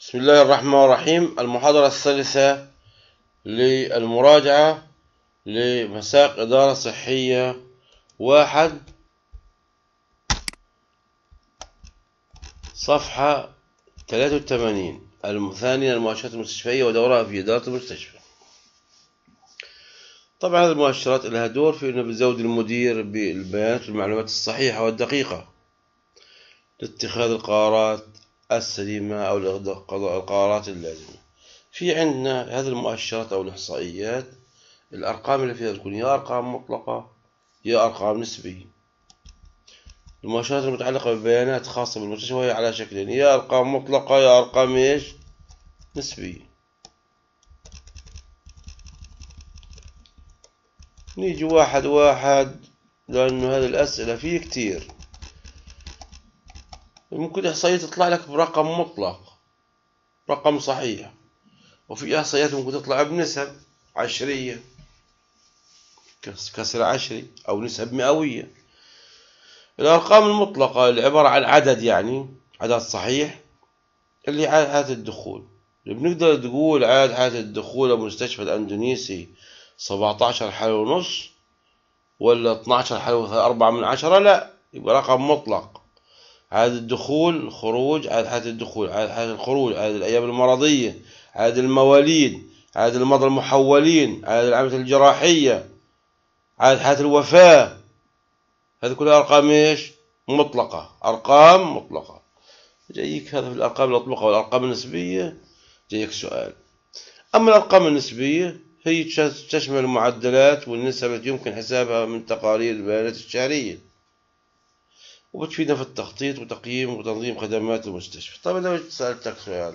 بسم الله الرحمن الرحيم المحاضرة الثالثة للمراجعة لمساق إدارة صحية واحد صفحة 83 المثانية المؤشرات المستشفية ودورها في إدارة المستشفى طبعا هذه المؤشرات لها دور في أنه بتزود المدير بالبيانات والمعلومات الصحيحة والدقيقة لاتخاذ القرارات السليمة أو لقضاء القرارات اللازمة في عندنا هذه المؤشرات أو الإحصائيات الأرقام اللي فيها تكون يا أرقام مطلقة يا أرقام نسبية المؤشرات المتعلقة بالبيانات خاصة بالمستشفى هي على شكلين يا أرقام مطلقة يا أرقام إيش نسبية نيجي واحد واحد لأنه هذه الأسئلة فيه كتير ممكن إحصائية تطلع لك برقم مطلق رقم صحيح وفي إحصائيات ممكن تطلع بنسب عشرية كسر عشري أو نسب مئوية الأرقام المطلقة اللي عبارة عن عدد يعني عدد صحيح اللي عدد حالة الدخول بنقدر تقول عاد حالة الدخول لمستشفى الأندونيسي 17 حالة ونص ولا 12 حالة وأربعة من عشرة لا يبقى رقم مطلق عدد الدخول خروج عدد حالات الدخول عدد حالات الخروج عدد الأيام المرضية عدد المواليد عدد المرضى المحولين عدد العملية الجراحية عدد حالات الوفاة هذه كلها أرقام إيش مطلقة أرقام مطلقة جايك هذا في الأرقام المطلقة والأرقام النسبية جايك سؤال أما الأرقام النسبية هي تشمل المعدلات والنسب التي يمكن حسابها من تقارير البيانات الشهرية وتفيدنا في التخطيط وتقييم وتنظيم خدمات المستشفى طيب لو سألتك سؤال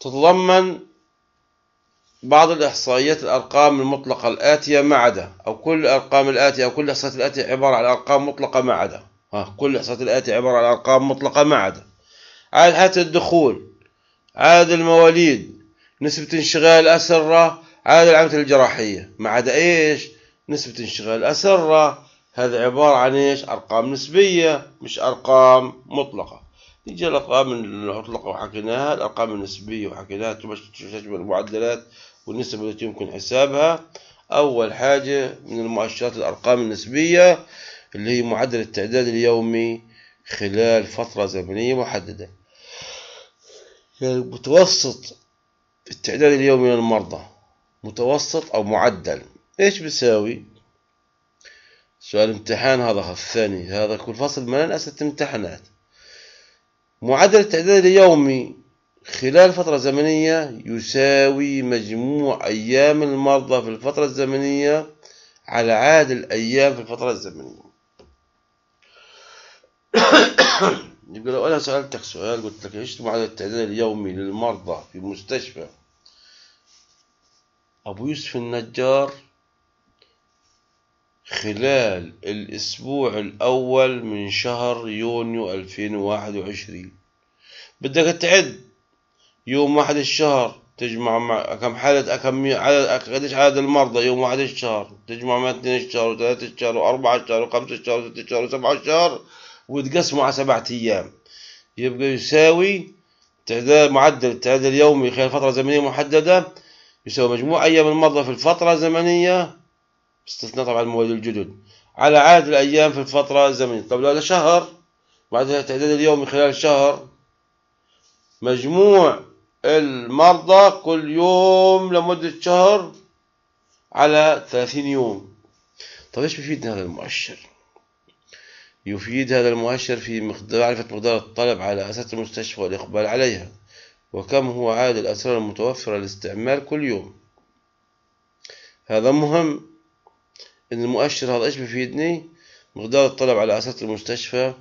تتضمن بعض الإحصائيات الأرقام المطلقة الآتية ما عدا أو كل الأرقام الآتية أو كل الإحصائيات الآتية عبارة عن أرقام مطلقة ما عدا ها كل الإحصائيات الآتية عبارة عن أرقام مطلقة ما عدا عدد حالات الدخول عدد المواليد نسبة انشغال الأسرة عدد العمليات الجراحية ما عدا إيش نسبة انشغال أسرة هذا عبارة عن إيش أرقام نسبية مش أرقام مطلقة نيجي الأرقام المطلقة وحكيناها الأرقام النسبية وحكيناها تشمل المعدلات والنسب التي يمكن حسابها أول حاجة من المؤشرات الأرقام النسبية اللي هي معدل التعداد اليومي خلال فترة زمنية محددة يعني متوسط التعداد اليومي للمرضى متوسط أو معدل ايش بساوي سؤال امتحان هذا الثاني هذا كل فصل من أسئلة امتحانات معدل التعداد اليومي خلال فترة زمنية يساوي مجموع أيام المرضى في الفترة الزمنية على عدد الأيام في الفترة الزمنية يقول لو أنا سألتك سؤال قلت لك إيش معدل التعداد اليومي للمرضى في مستشفى أبو يوسف النجار خلال الأسبوع الأول من شهر يونيو 2021 بدك تعد يوم واحد الشهر تجمع مع كم حالة كم عدد قديش عدد المرضى يوم واحد الشهر تجمع مع اثنين الشهر وثلاثة الشهر وأربعة الشهر وخمسة الشهر وستة الشهر وسبعة الشهر وتقسمه على سبعة أيام يبقى يساوي تعداد معدل التعداد اليومي خلال فترة زمنية محددة يساوي مجموع أيام المرضى في الفترة الزمنية باستثناء طبعا المواد الجدد على عدد الأيام في الفترة الزمنية طب لو هذا شهر بعد تعداد اليومي خلال شهر مجموع المرضى كل يوم لمدة شهر على 30 يوم طب ايش بيفيدنا هذا المؤشر يفيد هذا المؤشر في معرفة مقدار الطلب على أساس المستشفى والإقبال عليها وكم هو عدد الأسرار المتوفرة للاستعمال كل يوم هذا مهم ان المؤشر هذا ايش بفيدني مقدار الطلب على اسره المستشفى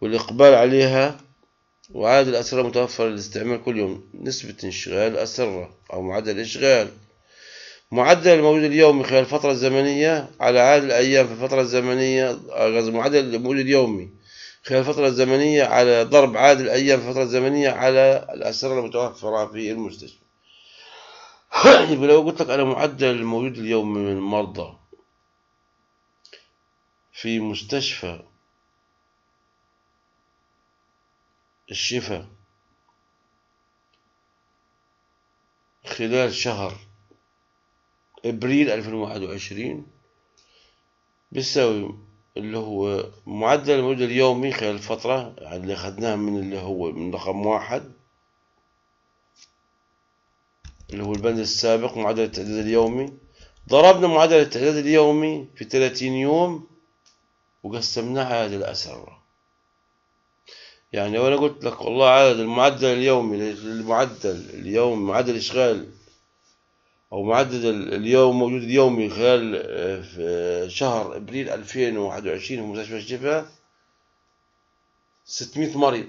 والاقبال عليها وعدد الاسرة المتوفرة للاستعمال كل يوم نسبة انشغال الاسرة او معدل الاشغال معدل المولد اليومي خلال الفترة الزمنية على عدد الأيام في الفترة الزمنية معدل الموجود اليومي خلال الفترة الزمنية على ضرب عدد الأيام في الفترة الزمنية على الأسرة المتوفرة في المستشفى يبقى لو قلت لك أنا معدل الموجود اليوم من المرضى في مستشفى الشفاء خلال شهر ابريل 2021 بيساوي اللي هو معدل الموجود اليومي خلال الفترة اللي أخذناها من اللي هو من رقم واحد اللي هو البند السابق معدل التعداد اليومي ضربنا معدل التعداد اليومي في 30 يوم وقسمناها الأسرة يعني لو أنا قلت لك والله عدد المعدل اليومي المعدل اليوم معدل إشغال أو معدل اليوم موجود اليومي خلال آه، شهر أبريل 2021 في مستشفى الشفاء 600 مريض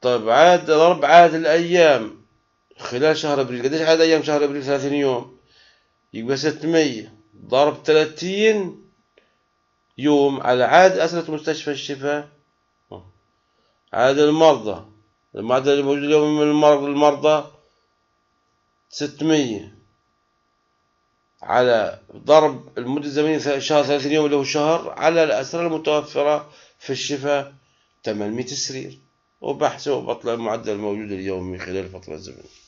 طيب عاد ضرب عدد الأيام خلال شهر ابريل قديش عدد ايام شهر ابريل 30 يوم يبقى 600 ضرب 30 يوم على عدد أسرة مستشفى الشفاء عدد المرضى المعدل اللي موجود اليوم من المرضى المرضى 600 على ضرب المدة الزمنية شهر 30 يوم اللي هو شهر على الأسرة المتوفرة في الشفاء 800 سرير وبحثه وبطلع المعدل الموجود اليومي خلال الفترة الزمنية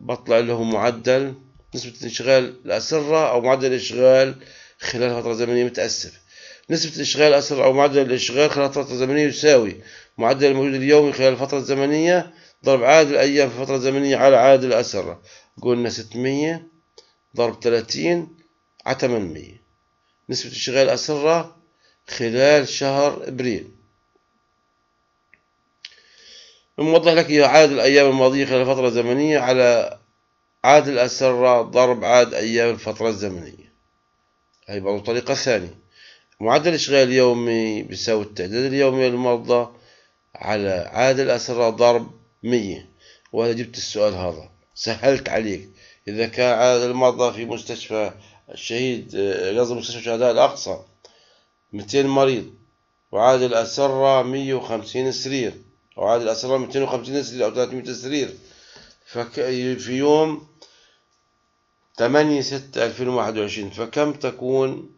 بطلع له معدل نسبة انشغال الأسرة أو معدل الإشغال خلال فترة زمنية متأسف نسبة إشغال الأسرة أو معدل الإشغال خلال فترة زمنية يساوي معدل الموجود اليومي خلال الفترة الزمنية ضرب عدد الأيام في الفترة الزمنية على عدد الأسرة قلنا 600 ضرب 30 على 800 نسبة إشغال الأسرة خلال شهر أبريل موضح لك عدد الأيام الماضية خلال الفترة الزمنية على عدد الأسرة ضرب عدد أيام الفترة الزمنية هاي برضو طريقة ثانية معدل الإشغال اليومي بيساوي التعداد اليومي للمرضى على عدد الأسرة ضرب مية وأنا جبت السؤال هذا سهلت عليك إذا كان عدد المرضى في مستشفى الشهيد آه، قصدي مستشفى الشهداء الأقصى ميتين مريض وعدد الأسرة مية وخمسين سرير أو عدد الأسرار 250 تسرير أو 300 سرير في يوم 8 6 2021 فكم تكون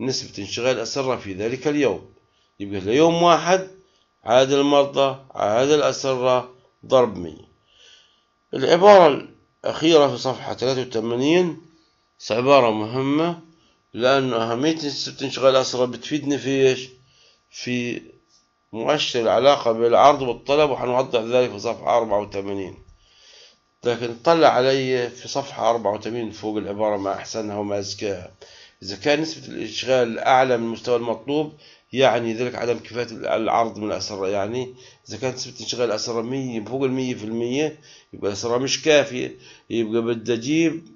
نسبة انشغال الأسرة في ذلك اليوم يبقى ليوم واحد عدد المرضى عدد الأسرة ضرب 100 العبارة الأخيرة في صفحة 83 عبارة مهمة لأن أهمية نسبة انشغال الأسرة بتفيدني في إيش؟ في مؤشر العلاقة بين العرض والطلب وحنوضح ذلك في صفحة أربعة لكن طلع علي في صفحة أربعة فوق العبارة ما أحسنها وما أزكاها إذا كان نسبة الإشغال أعلى من المستوى المطلوب يعني ذلك عدم كفاية العرض من الأسرة يعني إذا كانت نسبة انشغال الأسرة مية فوق المية في المية يبقى الأسرة مش كافية يبقى بدي أجيب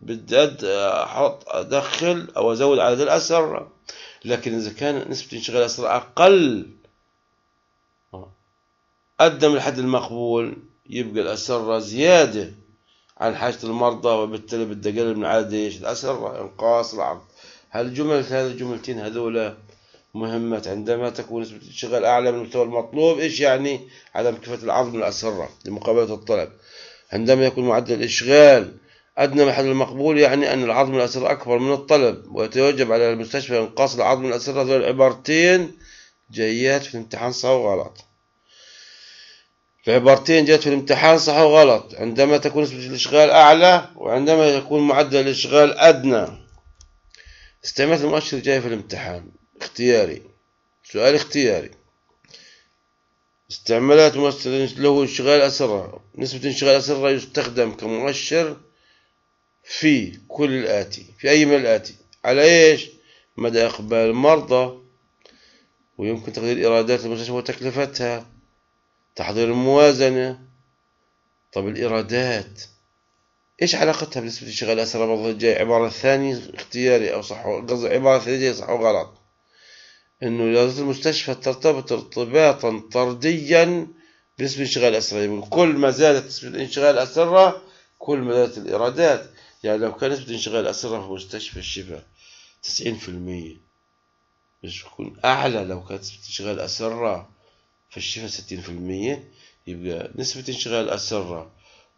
بدي أحط أدخل أو أزود عدد الأسرة لكن إذا كان نسبة انشغال الأسرة أقل قدم الحد المقبول يبقى الأسرة زيادة عن حاجة المرضى وبالتالي بدي أقلل من عدد إيش الأسرة إنقاص العرض هالجمل هذه الجملتين هذولا مهمة عندما تكون نسبة الشغل أعلى من المستوى المطلوب إيش يعني عدم كفة العرض من الأسرة لمقابلة الطلب عندما يكون معدل الإشغال أدنى من حد المقبول يعني أن العرض من الأسرة أكبر من الطلب ويتوجب على المستشفى إنقاص العرض من الأسرة هذول العبارتين جيات في الامتحان صح وغلط العبارتين جات في الامتحان صح وغلط عندما تكون نسبة الإشغال أعلى وعندما يكون معدل الإشغال أدنى استعملت المؤشر جاي في الامتحان اختياري سؤال اختياري استعملت مؤشر له انشغال أسرة نسبة انشغال أسرة يستخدم كمؤشر في كل الآتي في أي من الآتي على إيش مدى إقبال المرضى ويمكن تقدير إيرادات المستشفى وتكلفتها تحضير الموازنة طب الإيرادات إيش علاقتها بنسبة انشغال أسرى رمضان الجاي عبارة ثانية اختياري أو صح قصدي عبارة ثانية صح وغلط إنه رياضة المستشفى ترتبط ارتباطا طرديا بنسبة انشغال أسرى يعني كل ما زادت نسبة انشغال أسرى كل ما زادت الإيرادات يعني لو كان نسبة انشغال أسرى في مستشفى الشفاء تسعين في المية مش بكون أعلى لو كانت نسبة انشغال أسرة فالشفا ستين في المية يبقى نسبة انشغال الأسرة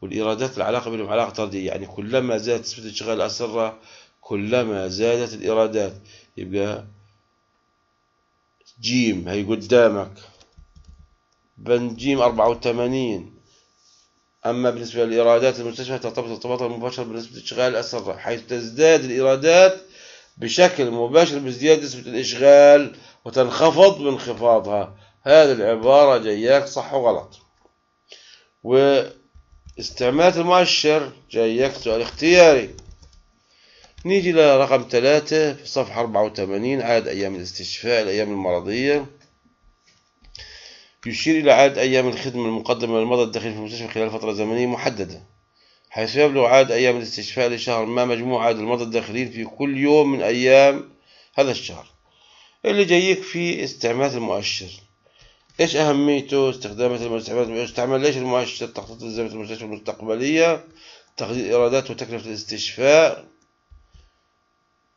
والإيرادات العلاقة بينهم علاقة طردية يعني كلما زادت نسبة انشغال الأسرة كلما زادت الإيرادات يبقى جيم هي قدامك بند جيم أربعة وثمانين أما بالنسبة للإيرادات المستشفى ترتبط ارتباطا مباشرا بنسبة انشغال الأسرة حيث تزداد الإيرادات بشكل مباشر بزيادة نسبة الإشغال وتنخفض بانخفاضها هذه العبارة جاياك صح وغلط واستعمالات المؤشر جاياك سؤال اختياري نيجي لرقم ثلاثة في صفحة أربعة وثمانين عدد أيام الاستشفاء الأيام المرضية يشير إلى عدد أيام الخدمة المقدمة للمرضى الداخلين في المستشفى خلال فترة زمنية محددة حيث يبلغ عدد أيام الاستشفاء لشهر ما مجموع عدد المرضى الداخلين في كل يوم من أيام هذا الشهر اللي جايك في استعمال المؤشر إيش أهميته استخدام هذه المستحبات يستعمل ليش المؤشر التخطيط الزمن المستشفى المستقبلية تقدير إيرادات وتكلفة الاستشفاء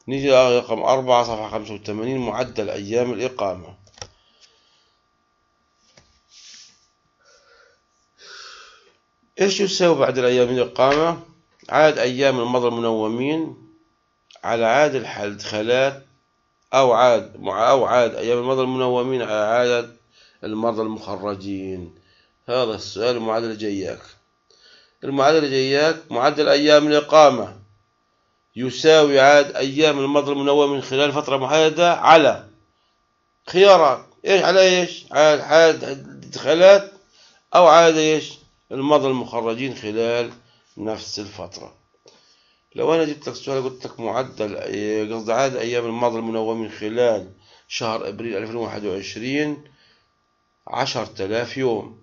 نيجي رقم أربعة صفحة خمسة وثمانين معدل أيام الإقامة إيش يساوي بعد الأيام الإقامة عدد أيام المرضى المنومين على عدد الادخالات أو عدد أو عدد أيام المرضى المنومين على عدد المرضى المخرجين هذا السؤال المعادلة جياك المعادلة جياك معدل أيام الإقامة يساوي عاد أيام المرضى المنومة من خلال فترة محددة على خيارات إيش على إيش على عدد الإدخالات أو عاد إيش المرضى المخرجين خلال نفس الفترة لو أنا جبت لك سؤال قلت لك معدل إيه، قصدي عاد أيام المرضى المنومة من خلال شهر أبريل 2021 عشر تلاف يوم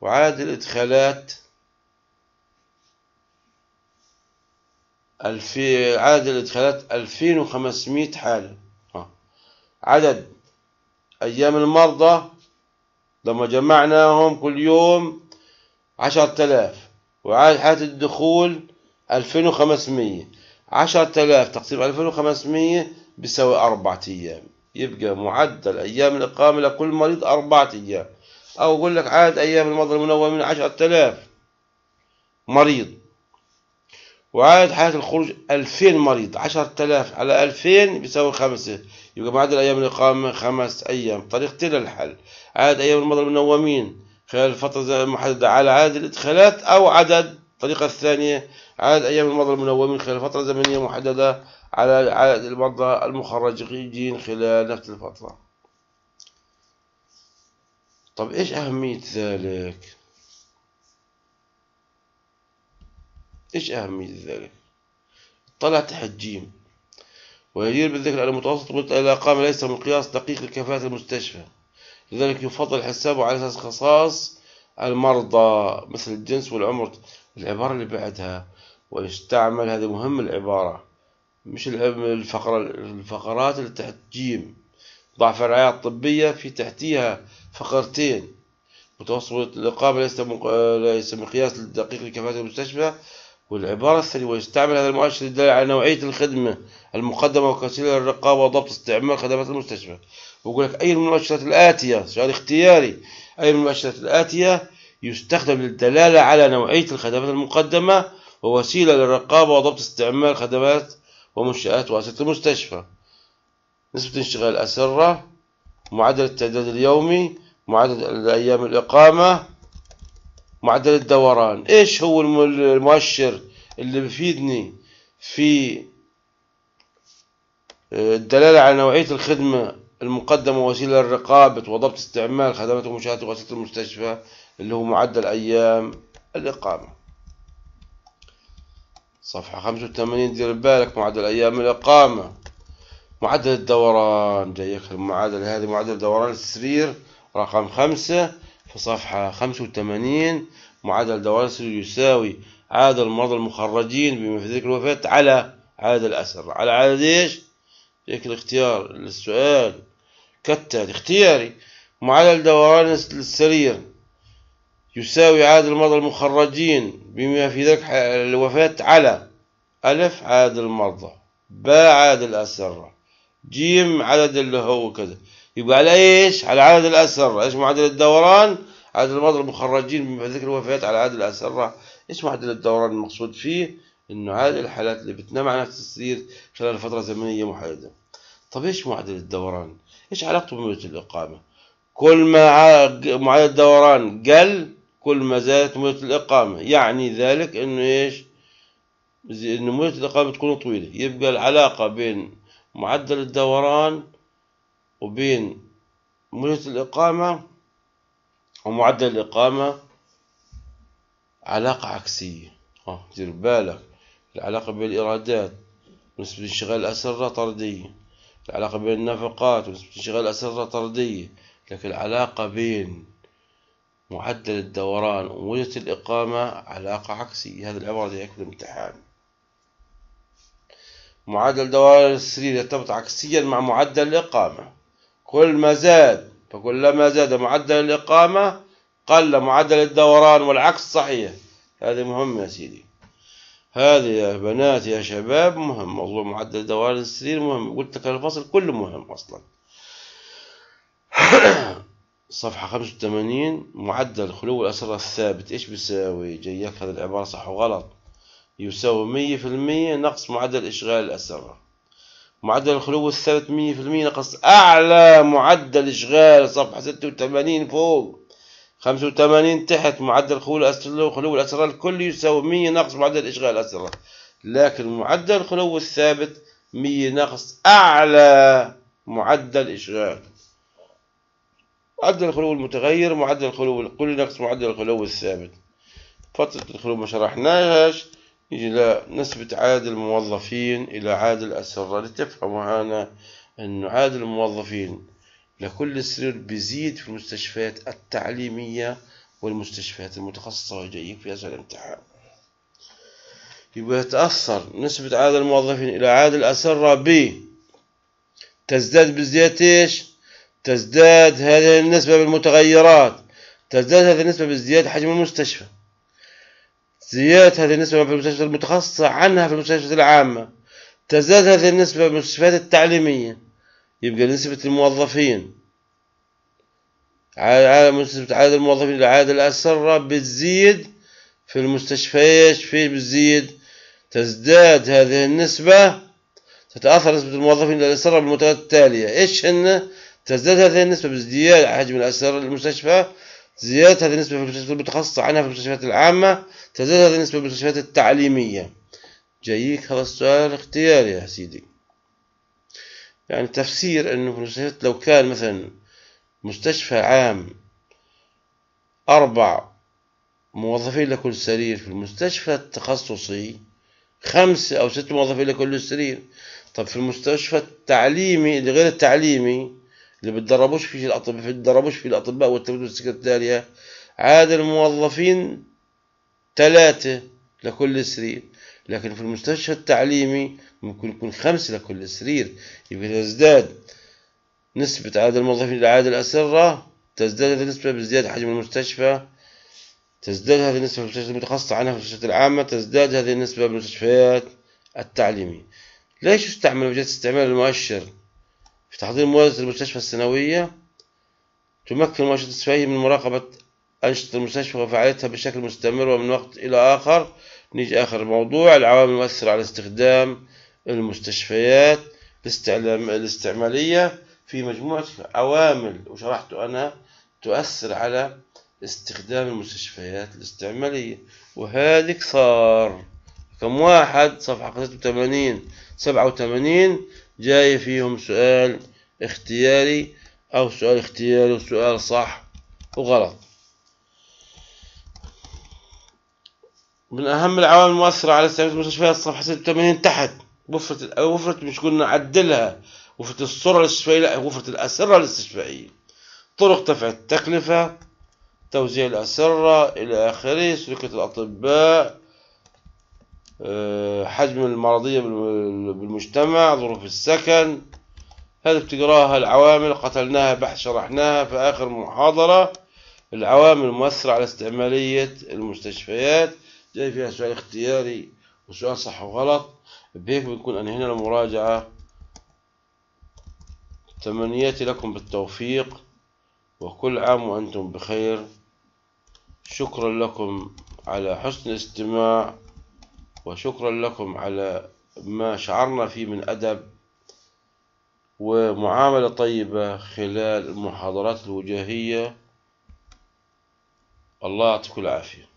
وعاد الإدخالات الفي عدد الإدخالات ألفين وخمسمائة حالة آه. عدد أيام المرضى لما جمعناهم كل يوم عشر تلاف وعاد حالة الدخول ألفين وخمسمائة عشر تلاف تقسيم ألفين وخمسمائة بيساوي أربعة أيام يبقى معدل أيام الإقامة لكل مريض أربعة أيام أو أقول لك عدد أيام المرضى المنوم من عشرة آلاف مريض وعدد حالات الخروج ألفين مريض عشرة آلاف على ألفين بيساوي خمسة يبقى معدل أيام الإقامة خمس أيام طريقتين للحل عدد أيام المرضى المنومين خلال الفترة المحددة على عدد الإدخالات أو عدد الطريقة الثانية عدد أيام المرضى المنومين خلال فترة زمنية محددة على عدد المرضى المخرجين خلال نفس الفترة طب إيش أهمية ذلك؟ إيش أهمية ذلك؟ طلع تحت جيم ويجير بالذكر أن متوسط مدة الإقامة ليس مقياس دقيق لكفاءة المستشفى لذلك يفضل حسابه على أساس خصائص المرضى مثل الجنس والعمر العبارة اللي بعدها ويستعمل هذه مهم العبارة مش الفقرة الفقرات اللي تحت جيم ضعف الرعاية الطبية في تحتيها فقرتين متوسط الإقامة ليس ليس مقياس دقيق لكفاءة المستشفى والعبارة الثانية ويستعمل هذا المؤشر الدال على نوعية الخدمة المقدمة وكسيلة الرقابة وضبط استعمال خدمات المستشفى ويقول لك أي من المؤشرات الآتية سؤال اختياري أي من المؤشرات الآتية يستخدم للدلالة على نوعية الخدمات المقدمة ووسيلة للرقابة وضبط استعمال خدمات ومنشآت وأسرة المستشفى نسبة انشغال الأسرة معدل التعداد اليومي معدل أيام الإقامة معدل الدوران إيش هو المؤشر اللي بفيدني في آه، الدلالة على نوعية الخدمة المقدمة وسيلة للرقابة وضبط استعمال خدمات ومشاهدة وسيلة المستشفى اللي هو معدل أيام الإقامة صفحة 85 دير بالك معدل أيام الإقامة معدل الدوران جايك المعادلة هذه معدل دوران السرير رقم خمسة في صفحة 85 معدل دوران السرير يساوي عدد المرضى المخرجين بما في بمفيدك الوفاة على عدد الأسر على عدد إيش؟ جايك الاختيار السؤال كالتالي اختياري معدل دوران السرير يساوي عدد المرضى المخرجين بما في ذلك الوفاة على ألف عدد المرضى باء عدد الأسرة جيم عدد اللي هو كذا يبقى على إيش على عدد الأسرة إيش معدل الدوران عدد المرضى المخرجين بما في ذلك الوفاة على عدد الأسرة إيش معدل الدوران المقصود فيه إنه عدد الحالات اللي بتنام على نفس السرير خلال فترة زمنية محددة طب إيش معدل الدوران إيش علاقته بمدة الإقامة كل ما معدل الدوران قل كل ما زادت مدة الإقامة يعني ذلك إنه إيش إن مدة الإقامة تكون طويلة يبقى العلاقة بين معدل الدوران وبين مدة الإقامة ومعدل الإقامة علاقة عكسية اه دير بالك العلاقة بين الإيرادات ونسبة انشغال الأسرة طردية العلاقة بين النفقات ونسبة انشغال الأسرة طردية لكن العلاقة بين معدل الدوران ومدة الإقامة علاقة عكسية هذا العبارة دي في الامتحان معدل دوران السرير يرتبط عكسيا مع معدل الإقامة كل ما زاد فكلما زاد معدل الإقامة قل معدل الدوران والعكس صحيح هذه مهمة يا سيدي هذه يا بنات يا شباب مهم موضوع معدل دوران السرير مهم قلت لك الفصل كله مهم أصلا صفحة 85 معدل خلو الأسرة الثابت إيش بيساوي جايك هذه العبارة صح وغلط يساوي مية في المية نقص معدل إشغال الأسرة معدل الخلو الثابت مية في المية نقص أعلى معدل إشغال صفحة ستة وثمانين فوق خمسة وثمانين تحت معدل خلو خلو الأسرة الكل يساوي مية نقص معدل إشغال الأسرة لكن معدل الخلو الثابت مية نقص أعلى معدل إشغال معدل الخلو المتغير معدل الخلو كل نقص معدل الخلو الثابت فترة الخلو ما شرحناهاش الى نسبه عدد الموظفين إلى عدد الأسرة لتفهموا معانا أن عدد الموظفين لكل سرير بيزيد في المستشفيات التعليمية والمستشفيات المتخصصة وجايك في هذا الامتحان يبقى يتأثر نسبة عدد الموظفين إلى عدد الأسرة ب تزداد بزيادة إيش؟ تزداد هذه النسبة بالمتغيرات تزداد هذه النسبة بازدياد حجم المستشفى زيادة هذه النسبة في المستشفى المتخصصة عنها في المستشفيات العامة تزداد هذه النسبة بالمستشفيات التعليمية يبقى نسبة الموظفين على نسبة عدد الموظفين لعدد الأسرة بتزيد في المستشفيات في بتزيد تزداد هذه النسبة تتأثر نسبة الموظفين للأسرة بالمتغيرات التالية إيش هن تزداد هذه النسبة بازدياد حجم الأسرار المستشفى زيادة هذه النسبة في المستشفيات المتخصصة عنها في المستشفيات العامة تزداد هذه النسبة في المستشفيات التعليمية جايك هذا السؤال اختياري يا سيدي يعني تفسير انه في المستشفيات لو كان مثلا مستشفى عام أربع موظفين لكل سرير في المستشفى التخصصي خمسة أو ست موظفين لكل سرير طب في المستشفى التعليمي اللي غير التعليمي اللي بتدربوش فيه الأطباء بتدربوش فيه الأطباء والتلاميذ والسكرتارية عاد الموظفين ثلاثة لكل سرير لكن في المستشفى التعليمي ممكن يكون خمسة لكل سرير يبقى تزداد نسبة عدد الموظفين لعدد الأسرة تزداد هذه النسبة بزيادة حجم المستشفى تزداد هذه النسبة في المستشفيات المتخصصة عنها في المستشفيات العامة تزداد هذه النسبة بالمستشفيات التعليمية ليش استعمل وجهة استعمال المؤشر في تحضير موازنة المستشفى السنوية تمكن مؤسسة السفاهي من مراقبة أنشطة المستشفى وفعاليتها بشكل مستمر ومن وقت إلى آخر نيجي آخر موضوع العوامل المؤثرة على استخدام المستشفيات الاستعلام الاستعمالية في مجموعة عوامل وشرحت أنا تؤثر على استخدام المستشفيات الاستعمالية وهذه صار كم واحد صفحة 86 87 جاي فيهم سؤال اختياري أو سؤال اختياري وسؤال صح وغلط من أهم العوامل المؤثرة على استعمال المستشفيات الصفحه 86 تحت وفرة وفرة مش قلنا عدلها وفرة السرعة الاستشفائية لا وفرة الأسرة الاستشفائية طرق دفع التكلفة توزيع الأسرة إلى آخره سلوكية الأطباء آه، حجم المرضية بالمجتمع ظروف السكن هل بتقراها العوامل قتلناها بحث شرحناها في آخر محاضرة العوامل المؤثرة على استعمالية المستشفيات جاي فيها سؤال اختياري وسؤال صح وغلط بهيك بنكون أنهينا المراجعة تمنياتي لكم بالتوفيق وكل عام وأنتم بخير شكرا لكم على حسن الاستماع وشكرا لكم على ما شعرنا فيه من أدب ومعاملة طيبة خلال المحاضرات الوجاهية الله يعطيكم العافية